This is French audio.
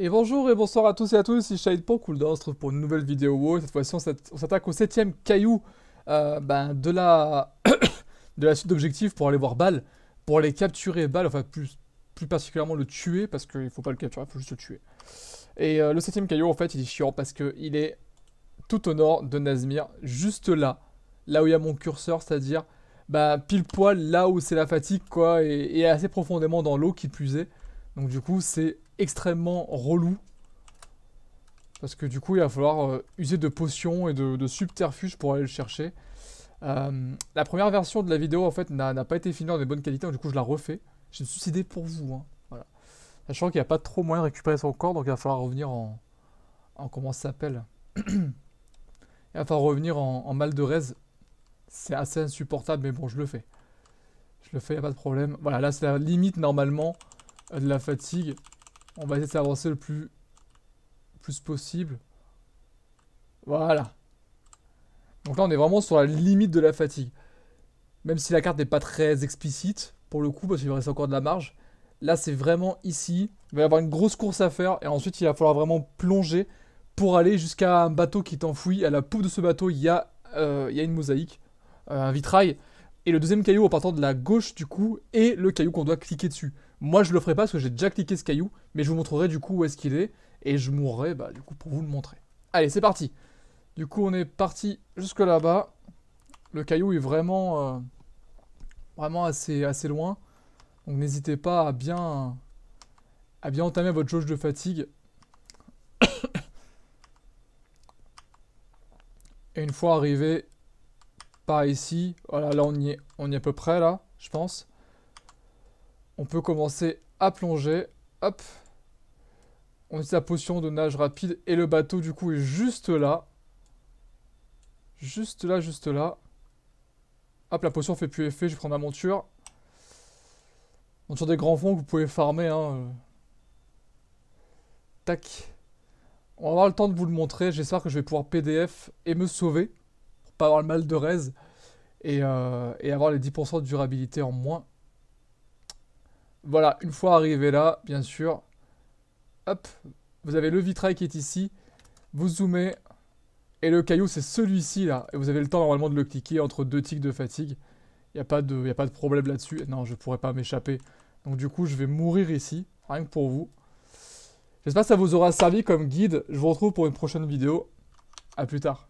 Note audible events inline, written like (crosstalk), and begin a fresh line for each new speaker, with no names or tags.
Et bonjour et bonsoir à tous et à tous, ici Shade pour cool on pour une nouvelle vidéo WoW. Cette fois-ci, on s'attaque au 7 septième caillou euh, ben, de, la (coughs) de la suite d'objectifs pour aller voir Bal, pour aller capturer Bal, enfin plus, plus particulièrement le tuer, parce qu'il ne faut pas le capturer, il faut juste le tuer. Et euh, le septième caillou, en fait, il est chiant parce qu'il est tout au nord de Nazmir, juste là, là où il y a mon curseur, c'est-à-dire ben, pile poil là où c'est la fatigue, quoi, et, assez profondément dans l'eau qui puisait. Donc du coup, c'est extrêmement relou. Parce que du coup, il va falloir euh, user de potions et de, de, subterfuges pour aller le chercher. Euh, la première version de la vidéo, en fait, n'a pas été finie en des bonnes qualités, du coup, je la refais. J'ai suicidé pour vous, hein. Sachant qu'il n'y a pas trop moyen de récupérer son corps, donc il va falloir revenir en... comment ça s'appelle (clears throat) Il va falloir revenir en, mal de raise. C'est assez insupportable, mais bon, je le fais. Je le fais, il n'y a pas de problème. Voilà, là, c'est la limite, normalement, euh, de la fatigue. On va essayer de s'avancer le plus, possible. Voilà. Donc là, on est vraiment sur la limite de la fatigue. Même si la carte n'est pas très explicite, pour le coup, parce qu'il reste encore de la marge. Là, c'est vraiment ici. Il va y avoir une grosse course à faire. Et ensuite, il va falloir vraiment plonger pour aller jusqu'à un bateau qui est enfoui. À la poupe de ce bateau, il y a, euh, une mosaïque, euh, un vitrail et le deuxième caillou en partant de la gauche du coup est le caillou qu'on doit cliquer dessus. Moi je le ferai pas parce que j'ai déjà cliqué ce caillou, mais je vous montrerai du coup où est-ce qu'il est, et je mourrai bah, du coup pour vous le montrer. Allez c'est parti Du coup on est parti jusque là-bas. Le caillou est vraiment, euh, vraiment assez, assez loin, donc n'hésitez pas à bien, à bien entamer votre jauge de fatigue. (coughs) et une fois arrivé, ici. Voilà, oh là on y est, on y est à peu près là, je pense. On peut commencer à plonger. Hop. On utilise la potion de nage rapide et le bateau du coup est juste là. Juste là, juste là. Hop, la potion fait plus effet, je prends ma monture. Monture des grands fonds que vous pouvez farmer. Hein. Tac. On va avoir le temps de vous le montrer, j'espère que je vais pouvoir PDF et me sauver pas avoir le mal de raise et, euh, avoir les 10% de durabilité en moins. Voilà, une fois arrivé là, bien sûr, hop, vous avez le vitrail qui est ici, vous zoomez, et le caillou c'est celui-ci là, et vous avez le temps normalement de le cliquer entre deux tics de fatigue. Il n'y a, pas de, a pas de problème là-dessus, non je pourrais pas m'échapper. Donc du coup je vais mourir ici, rien que pour vous. J'espère que ça vous aura servi comme guide, je vous retrouve pour une prochaine vidéo, à plus tard.